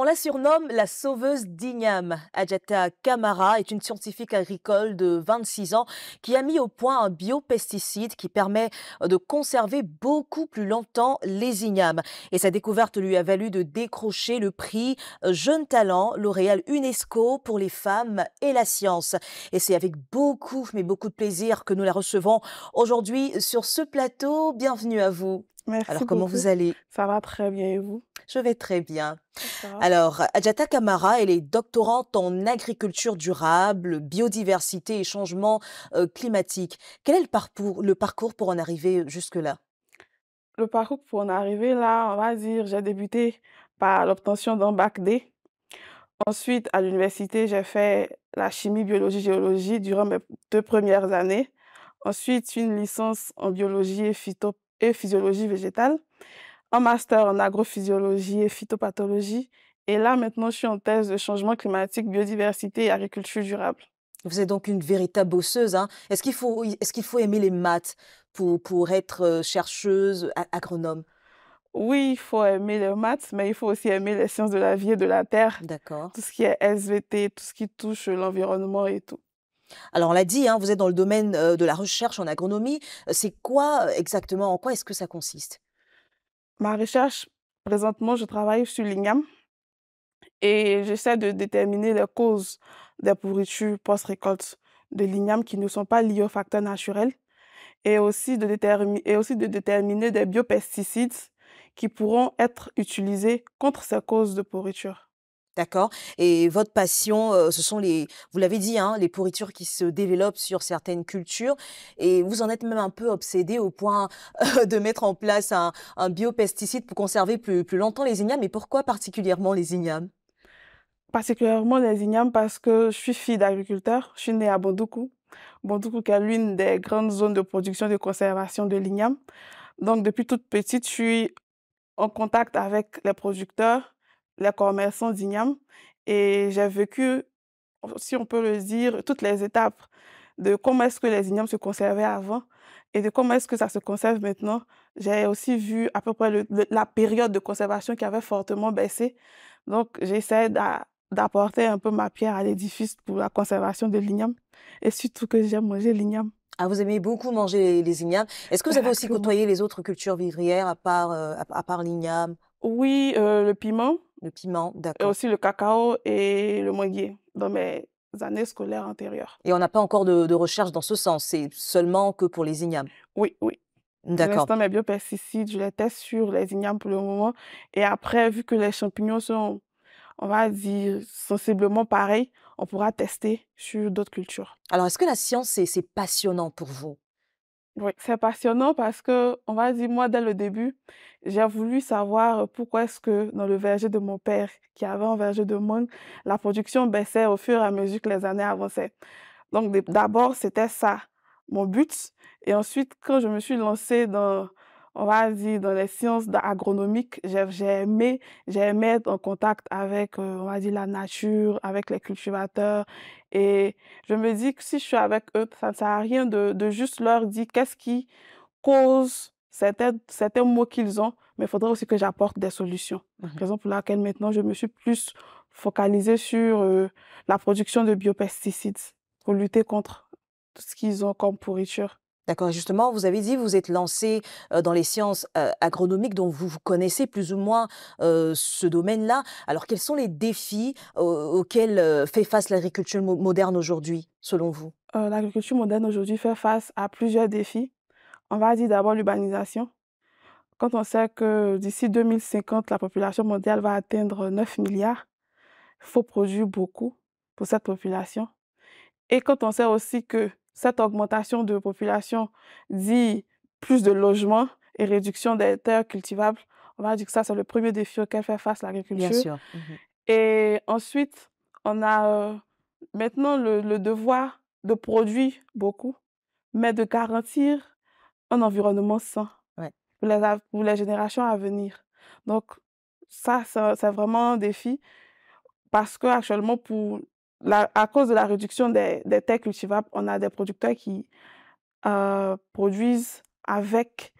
On la surnomme la sauveuse d'Igname. Adjata Kamara est une scientifique agricole de 26 ans qui a mis au point un biopesticide qui permet euh, de conserver beaucoup plus longtemps les ignames. Et sa découverte lui a valu de décrocher le prix euh, Jeune Talent, L'Oréal UNESCO pour les femmes et la science. Et c'est avec beaucoup, mais beaucoup de plaisir que nous la recevons aujourd'hui sur ce plateau. Bienvenue à vous. Merci. Alors, comment vous allez Ça va très bien et vous Je vais très bien. Alors, Adjata Kamara, elle est doctorante en agriculture durable, biodiversité et changement euh, climatique. Quel est le parcours, le parcours pour en arriver jusque-là Le parcours pour en arriver là, on va dire, j'ai débuté par l'obtention d'un bac D. Ensuite, à l'université, j'ai fait la chimie, biologie, géologie durant mes deux premières années. Ensuite, une licence en biologie et phytopathologie et physiologie végétale, un master en agrophysiologie et phytopathologie. Et là, maintenant, je suis en thèse de changement climatique, biodiversité et agriculture durable. Vous êtes donc une véritable bosseuse. Hein. Est-ce qu'il faut, est qu'il faut aimer les maths pour, pour être euh, chercheuse, agronome oui, il faut aimer les maths, mais il faut aussi aimer les sciences de la vie et de la terre. D'accord. Tout ce qui est SVT, tout ce qui touche l'environnement et tout. Alors on l'a dit, hein, vous êtes dans le domaine euh, de la recherche en agronomie. Euh, c'est quoi euh, exactement, en quoi est-ce que ça consiste Ma recherche, présentement, je travaille sur l'igname et j'essaie de déterminer les causes des pourritures post-récolte de l'igname qui ne sont pas liées aux facteurs naturels et aussi de déterminer des biopesticides qui pourront être utilisés contre ces causes de pourriture. D'accord Et votre passion, ce sont les, vous l'avez dit, hein, les pourritures qui se développent sur certaines cultures. Et vous en êtes même un peu obsédé au point de mettre en place un, biopesticide pour conserver plus, plus longtemps les ignames. Et pourquoi particulièrement les ignames Particulièrement les ignames parce que je suis fille d'agriculteur. Je suis née à Bondoukou. Bondoukou qui est l'une des grandes zones de production et de conservation de l'igname. Donc depuis toute petite, je suis en contact avec les producteurs les commerçants d'Igname et j'ai vécu, si on peut le dire, toutes les étapes de comment est-ce que les ignames se conservaient avant et de comment est-ce que ça se conserve maintenant. J'ai aussi vu à peu près la période de conservation qui avait fortement baissé. Donc, j'essaie d'apporter un peu ma pierre à l'édifice pour la conservation de l'igname et surtout que j'aime manger l'igname. Ah, vous aimez beaucoup manger les ignames. Est-ce que vous avez aussi côtoyé les autres cultures vivrières à part, euh, à, part l'igname Oui, euh, le piment. Le piment, d'accord. Et aussi le cacao et le manguier dans mes années scolaires antérieures. Et on n'a pas encore de, recherche dans ce sens, c'est seulement que pour les ignames. Oui, oui. Pour l'instant, mes biopesticides, je les teste sur les ignames pour le moment. Et après, vu que les champignons sont, on va dire, sensiblement pareils, on pourra tester sur d'autres cultures. Alors, est-ce que la science, c'est passionnant pour vous oui, c'est passionnant parce que, on va dire, moi, dès le début, j'ai voulu savoir pourquoi est-ce que dans le verger de mon père, qui avait un verger de mangue, la production baissait au fur et à mesure que les années avançaient. Donc, d'abord, c'était ça, mon but. Et ensuite, quand je me suis lancée dans on va dire, dans les sciences agronomiques, j'ai aimé, être en contact avec, euh, on va dire, la nature, avec les cultivateurs. Et je me dis que si je suis avec eux, ça ne sert à rien de, de juste leur dire qu'est-ce qui cause certains, certains mots qu'ils ont, mais il faudrait aussi que j'apporte des solutions. Mmh Par exemple, pour laquelle maintenant, je me suis plus focalisée sur euh, la production de biopesticides pour lutter contre tout ce qu'ils ont comme pourriture. D'accord. Justement, vous avez dit, vous êtes lancé dans les sciences agronomiques, dont vous, connaissez plus ou moins ce domaine-là. Alors, quels sont les défis auxquels fait face l'agriculture moderne aujourd'hui, selon vous L'agriculture moderne aujourd'hui fait face à plusieurs défis. On va dire d'abord l'urbanisation. Quand on sait que d'ici 2050, la population mondiale va atteindre 9 milliards, il faut produire beaucoup pour cette population. Et quand on sait aussi que cette augmentation de population dit plus de logements et réduction des terres cultivables. On va dire que ça, c'est le premier défi auquel fait face l'agriculture. Bien sûr. Mmh et ensuite, on a euh, maintenant le, devoir de produire beaucoup, mais de garantir un environnement sain pour, les, pour les générations à venir. Donc, ça, c'est vraiment un défi parce qu'actuellement, pour à cause de la réduction des, terres cultivables, on a des producteurs qui euh, produisent avec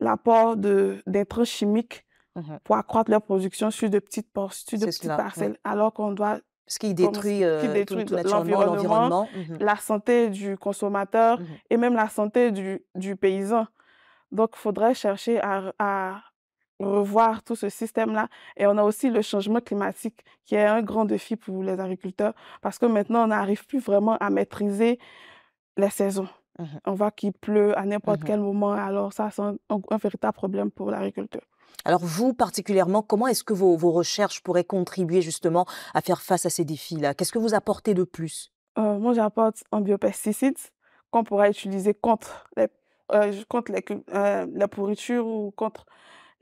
l'apport d'intrants chimiques mmh pour accroître leur production sur de petites, sur parcelles, alors qu'on doit... Ce qui détruit, euh, tout l'environnement, mmh la santé du consommateur mmh et même la santé du, du paysan. Donc, il faudrait chercher à, revoir tout ce système-là. Et on a aussi le changement climatique qui est un grand défi pour les agriculteurs parce que maintenant, on n'arrive plus vraiment à maîtriser les saisons. Mmh on voit qu'il pleut à n'importe mmh quel moment. Alors ça, c'est un, véritable problème pour l'agriculteur. Alors vous, particulièrement, comment est-ce que vos, recherches pourraient contribuer justement à faire face à ces défis-là Qu'est-ce que vous apportez de plus euh, Moi, j'apporte un biopesticide qu'on pourra utiliser contre les, euh, contre euh, la pourriture ou contre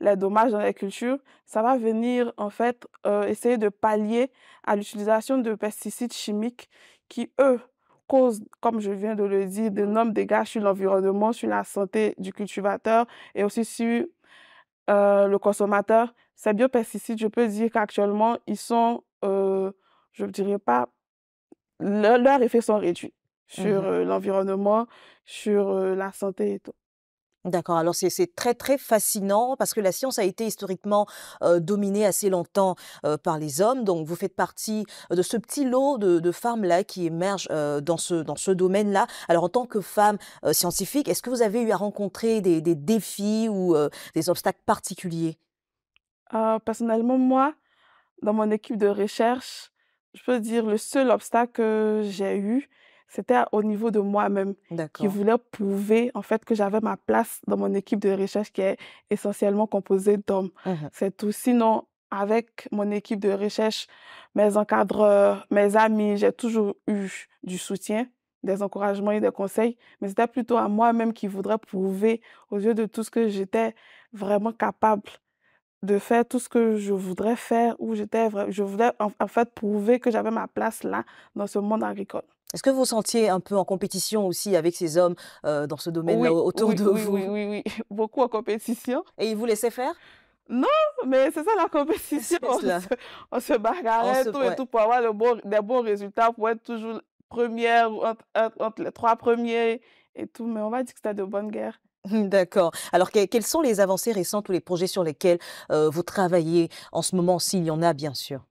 les dommages dans les cultures, ça va venir en fait euh, essayer de pallier à l'utilisation de pesticides chimiques qui, eux, causent, comme je viens de le dire, d'énormes dégâts sur l'environnement, sur la santé du cultivateur et aussi sur euh, le consommateur. Ces biopesticides, je peux dire qu'actuellement, ils sont, euh, je ne dirais pas, leurs effets sont réduits sur mmh l'environnement, sur la santé et tout. D'accord, alors c'est très très fascinant parce que la science a été historiquement dominée assez longtemps par les hommes, donc vous faites partie de ce petit lot de, femmes-là qui émergent dans ce, domaine-là. Alors en tant que femme scientifique, est-ce que vous avez eu à rencontrer des, des défis ou des obstacles particuliers ah, Personnellement, moi, dans mon équipe de recherche, je peux dire le seul obstacle que j'ai eu, c'était au niveau de moi-même qui voulait prouver en fait que j'avais ma place dans mon équipe de recherche qui est essentiellement composée d'hommes. Mmh C'est tout. Sinon, avec mon équipe de recherche, mes encadreurs, mes amis, j'ai toujours eu du soutien, des encouragements et des conseils, mais c'était plutôt à moi-même qui voudrais prouver aux yeux de tout ce que j'étais vraiment capable de faire tout ce que je voudrais faire, où j'étais, je voulais en fait prouver que j'avais ma place là, dans ce monde agricole. Est-ce que vous sentiez un peu en compétition aussi avec ces hommes dans ce domaine autour de vous Oui, oui, oui, beaucoup en compétition. Et ils vous laissaient faire Non, mais c'est ça la compétition. On se, on tout et tout pour avoir des bons résultats, pour être toujours première, entre, entre les trois premiers et tout. Mais on va dire que c'était de bonnes guerres. Mmh, d'accord. Alors, quels quelles sont les avancées récentes ou les projets sur lesquels vous travaillez en ce moment, s'il y en a, bien sûr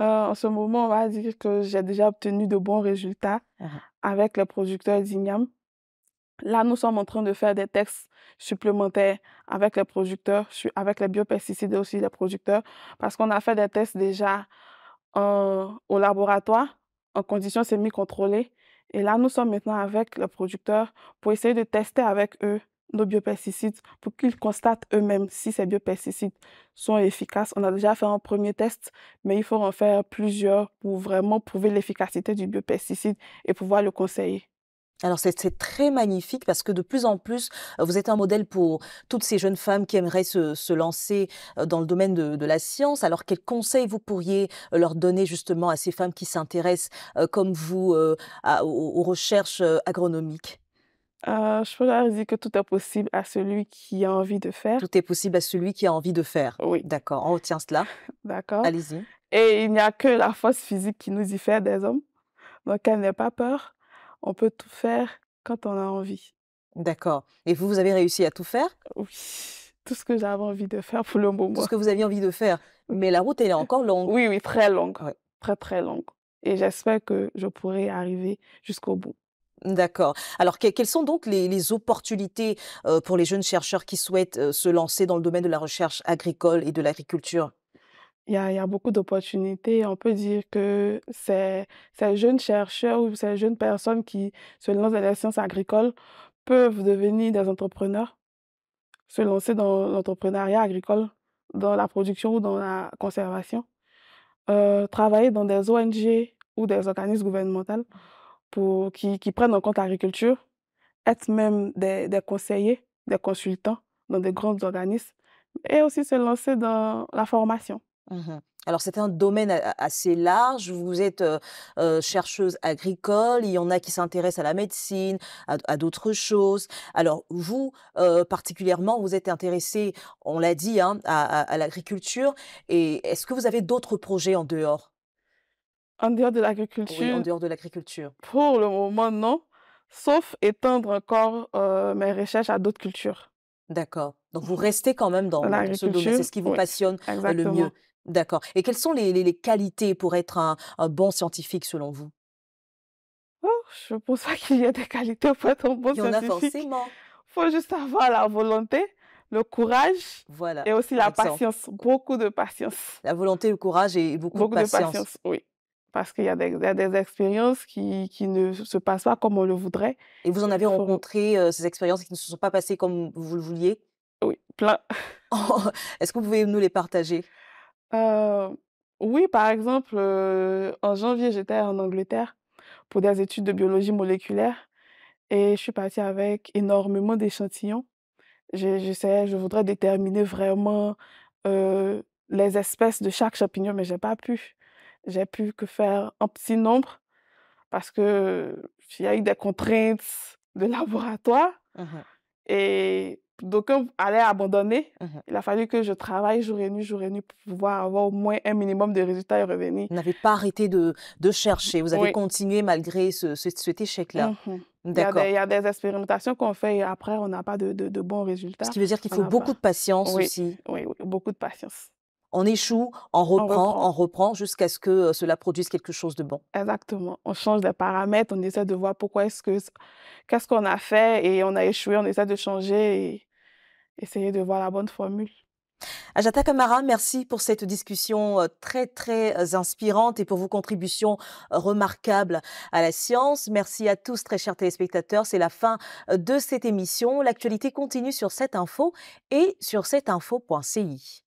euh, en ce moment, on va dire que j'ai déjà obtenu de bons résultats ah ah. avec le producteur d'Ignam. Là, nous sommes en train de faire des tests supplémentaires avec les producteurs, avec les biopesticides aussi les producteurs, parce qu'on a fait des tests déjà euh, au laboratoire, en conditions semi-contrôlées. Et là, nous sommes maintenant avec les producteurs pour essayer de tester avec eux nos biopesticides pour qu'ils constatent eux-mêmes si ces biopesticides sont efficaces. On a déjà fait un premier test, mais il faut en faire plusieurs pour vraiment prouver l'efficacité du biopesticide et pouvoir le conseiller. Alors c'est très magnifique parce que de plus en plus, euh, vous êtes un modèle pour toutes ces jeunes femmes qui aimeraient se, lancer euh, dans le domaine de, la science. Alors quels conseils vous pourriez euh, leur donner justement à ces femmes qui s'intéressent comme vous aux recherches agronomiques ah, je voudrais dire que tout est possible à celui qui a envie de faire. Tout est possible à celui qui a envie de faire. Oui. D'accord, on retient cela. D'accord. Allez-y. Et il n'y a que la force physique qui nous y fait des hommes. Donc, elle pas peur. On peut tout faire quand on a envie. D'accord. Et vous, vous avez réussi à tout faire Oui tout ce que j'avais envie de faire pour le moment. Tout ce que vous aviez envie de faire. Mais la route, elle est encore longue. Oui, oui, très longue. Très, très longue. Et j'espère que je pourrai arriver jusqu'au bout. D'accord. Alors, quelles sont donc les, opportunités euh, pour les jeunes chercheurs qui souhaitent euh, se lancer dans le domaine de la recherche agricole et de l'agriculture il y, a, beaucoup d'opportunités. On peut dire que ces, jeunes chercheurs ou ces jeunes personnes qui se lancent dans les sciences agricoles peuvent devenir des entrepreneurs, se lancer dans l'entrepreneuriat agricole, dans la production ou dans la conservation, euh, travailler dans des ONG ou des organismes gouvernementaux pour, qui, prennent en compte l'agriculture, être même des, conseillers, des consultants dans des grands organismes et aussi se lancer dans la formation. Mmh Alors, c'est un domaine assez large. Vous êtes chercheuse agricole. Il y en a qui s'intéressent à la médecine, à, d'autres choses. Alors, vous, particulièrement, vous êtes intéressée, on l'a dit, hein, à l'agriculture. Et est-ce que vous avez d'autres projets en dehors en dehors de l'agriculture Oui, en dehors de l'agriculture. Pour le moment, non, sauf étendre encore mes recherches à d'autres cultures. D'accord. Donc vous mmh. restez quand même dans, ce domaine, c'est ce qui vous passionne euh, le mieux. D'accord. Et quelles sont les, les, qualités pour être un, bon scientifique selon vous oh, Je pense pas qu'il y a des qualités pour être un bon scientifique. Il y en a forcément. Il faut juste avoir la volonté, le courage voilà, et aussi la patience, beaucoup de patience. La volonté, le courage et beaucoup de patience. Beaucoup de patience, oui parce qu'il y, a des expériences qui, ne se passent pas comme on le voudrait. Et vous en avez rencontré euh, ces expériences qui ne se sont pas passées comme vous le vouliez Oui, plein. Est-ce que vous pouvez nous les partager euh, Oui, par exemple, euh, en janvier, j'étais en Angleterre pour des études de biologie moléculaire et je suis partie avec énormément d'échantillons. J'essayais, je voudrais déterminer vraiment les espèces de chaque champignon, mais j'ai pas pu j'ai pu que faire un petit nombre parce que il y a eu des contraintes de laboratoire mmh et d'aucuns allaient abandonner. Mmh il a fallu que je travaille jour et nuit, jour et nuit pour pouvoir avoir au moins un minimum de résultats et revenir. Vous n'avez pas arrêté de, chercher, vous avez continué malgré ce, ce, cet échec-là. Mmh il, y, a des expérimentations qu'on fait et après, on n'a pas de, bons résultats. Ce qui veut dire qu'il faut beaucoup de patience aussi. Oui, oui, beaucoup de patience on échoue, on reprend, on reprend, jusqu'à ce que euh, cela produise quelque chose de bon. Exactement. On change des paramètres, on essaie de voir pourquoi est-ce que qu'est-ce qu'on a fait et on a échoué, on essaie de changer et essayer de voir la bonne formule. Ajata Kamara, merci pour cette discussion euh, très très euh, inspirante et pour vos contributions remarquables à la science. Merci à tous très chers téléspectateurs. C'est la fin de cette émission. L'actualité continue sur cette info et sur cetteinfo.ci.